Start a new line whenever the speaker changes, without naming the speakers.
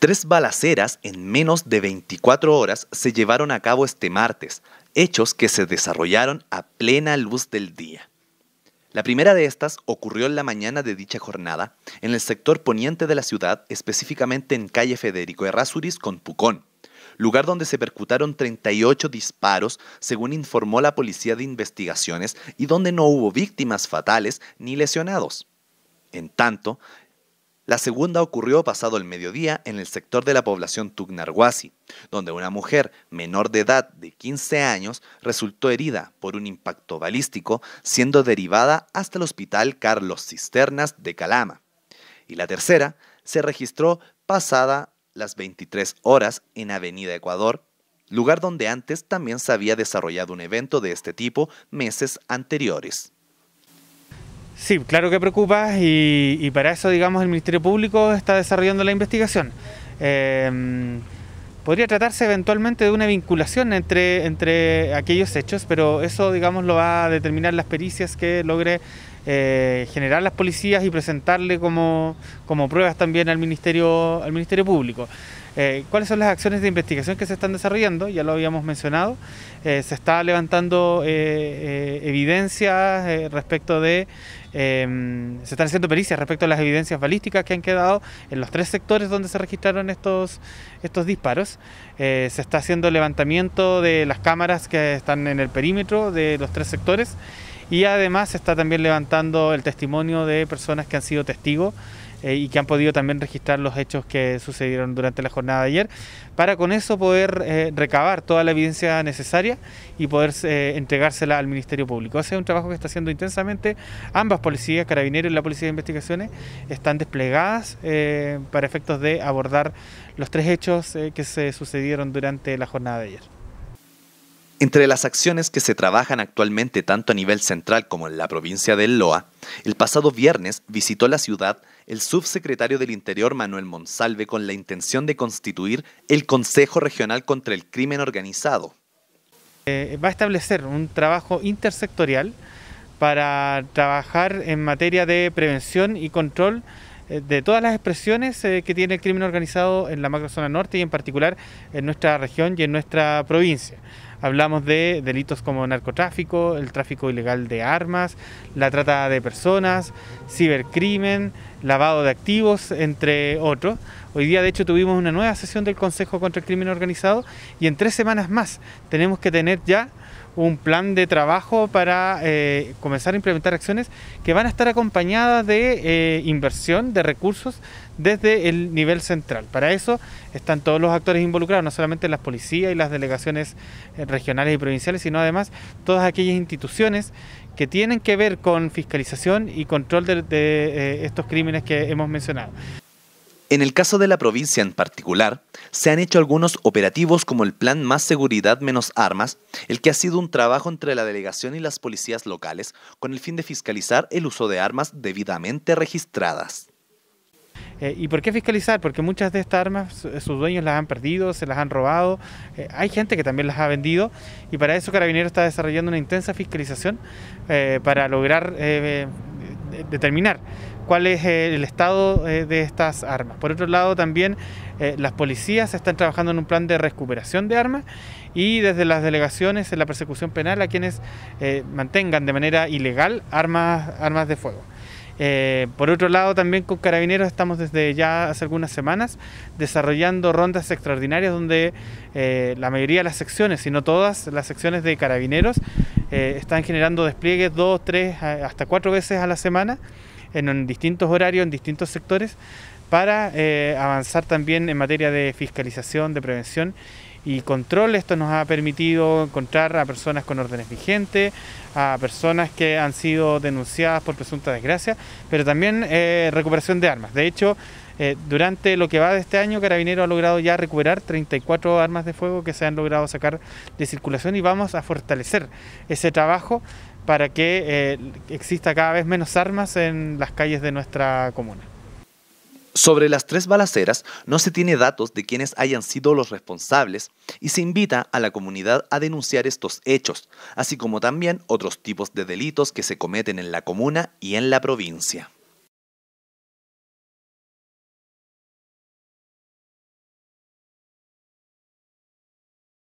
Tres balaceras en menos de 24 horas se llevaron a cabo este martes, hechos que se desarrollaron a plena luz del día. La primera de estas ocurrió en la mañana de dicha jornada, en el sector poniente de la ciudad, específicamente en calle Federico Errázuriz con Pucón, lugar donde se percutaron 38 disparos, según informó la Policía de Investigaciones, y donde no hubo víctimas fatales ni lesionados. En tanto, la segunda ocurrió pasado el mediodía en el sector de la población Tugnarguasi, donde una mujer menor de edad de 15 años resultó herida por un impacto balístico, siendo derivada hasta el hospital Carlos Cisternas de Calama. Y la tercera se registró pasada las 23 horas en Avenida Ecuador, lugar donde antes también se había desarrollado un evento de este tipo meses anteriores.
Sí, claro que preocupa y, para eso, digamos, el Ministerio Público está desarrollando la investigación. Em, podría tratarse eventualmente de una vinculación entre, entre aquellos hechos, pero eso, digamos, lo va a determinar las pericias que logre eh, generar las policías y presentarle como, pruebas también al Ministerio, al ministerio Público. Eh, ¿Cuáles son las acciones de investigación que se están desarrollando? Ya lo habíamos mencionado. Eh, se está levantando evidencias respecto de... Em, se están haciendo pericias respecto a las evidencias balísticas que han quedado en los tres sectores donde se registraron estos, estos disparos. se está haciendo levantamiento de las cámaras que están en el perímetro de los tres sectores y además se está también levantando el testimonio de personas que han sido testigos eh, y que han podido también registrar los hechos que sucedieron durante la jornada de ayer, para con eso poder eh, recabar toda la evidencia necesaria y poder eh, entregársela al Ministerio Público. Ese es un trabajo que está haciendo intensamente ambas policías, Carabineros y la Policía de Investigaciones, están desplegadas para efectos de abordar los tres hechos que se sucedieron durante la jornada de ayer.
Entre las acciones que se trabajan actualmente tanto a nivel central como en la provincia de Loa, el pasado viernes visitó la ciudad el subsecretario del Interior Manuel Monsalve con la intención de constituir el Consejo Regional contra el Crimen Organizado.
Eh, va a establecer un trabajo intersectorial para trabajar en materia de prevención y control eh, de todas las expresiones eh, que tiene el crimen organizado en la macrozona norte y en particular en nuestra región y en nuestra provincia. Hablamos de delitos como narcotráfico, el tráfico ilegal de armas, la trata de personas, cibercrimen, lavado de activos, entre otros. Hoy día, de hecho, tuvimos una nueva sesión del Consejo contra el Crimen Organizado y en tres semanas más tenemos que tener ya un plan de trabajo para eh, comenzar a implementar acciones que van a estar acompañadas de eh, inversión de recursos desde el nivel central. Para eso están todos los actores involucrados, no solamente las policías y las delegaciones eh, regionales y provinciales, sino además todas aquellas instituciones que tienen que ver con fiscalización y control de, eh, estos crímenes que hemos mencionado.
En el caso de la provincia en particular, se han hecho algunos operativos como el plan Más Seguridad Menos Armas, el que ha sido un trabajo entre la delegación y las policías locales con el fin de fiscalizar el uso de armas debidamente registradas.
Eh, ¿Y por qué fiscalizar? Porque muchas de estas armas eh, sus dueños las han perdido, se las han robado, eh, hay gente que también las ha vendido y para eso Carabinero está desarrollando una intensa fiscalización para lograr determinar cuál es el estado de estas armas. Por otro lado, también las policías están trabajando en un plan de recuperación de armas y desde las delegaciones en la persecución penal a quienes mantengan de manera ilegal armas, armas de fuego. Eh, por otro lado, también con Carabineros estamos desde ya hace algunas semanas desarrollando rondas extraordinarias donde eh, la mayoría de las secciones, si no todas las secciones de Carabineros, eh, están generando despliegues dos, tres, hasta cuatro veces a la semana en, en distintos horarios, en distintos sectores, para avanzar también en materia de fiscalización, de prevención y control. Esto nos ha permitido encontrar a personas con órdenes vigentes, a personas que han sido denunciadas por presunta desgracia, pero también eh, recuperación de armas. De hecho, eh, durante lo que va de este año, Carabinero ha logrado ya recuperar 34 armas de fuego que se han logrado sacar de circulación y vamos a fortalecer ese trabajo para que eh, exista cada vez menos armas en las calles de nuestra comuna.
Sobre las tres balaceras no se tiene datos de quienes hayan sido los responsables y se invita a la comunidad a denunciar estos hechos, así como también otros tipos de delitos que se cometen en la comuna y en la provincia.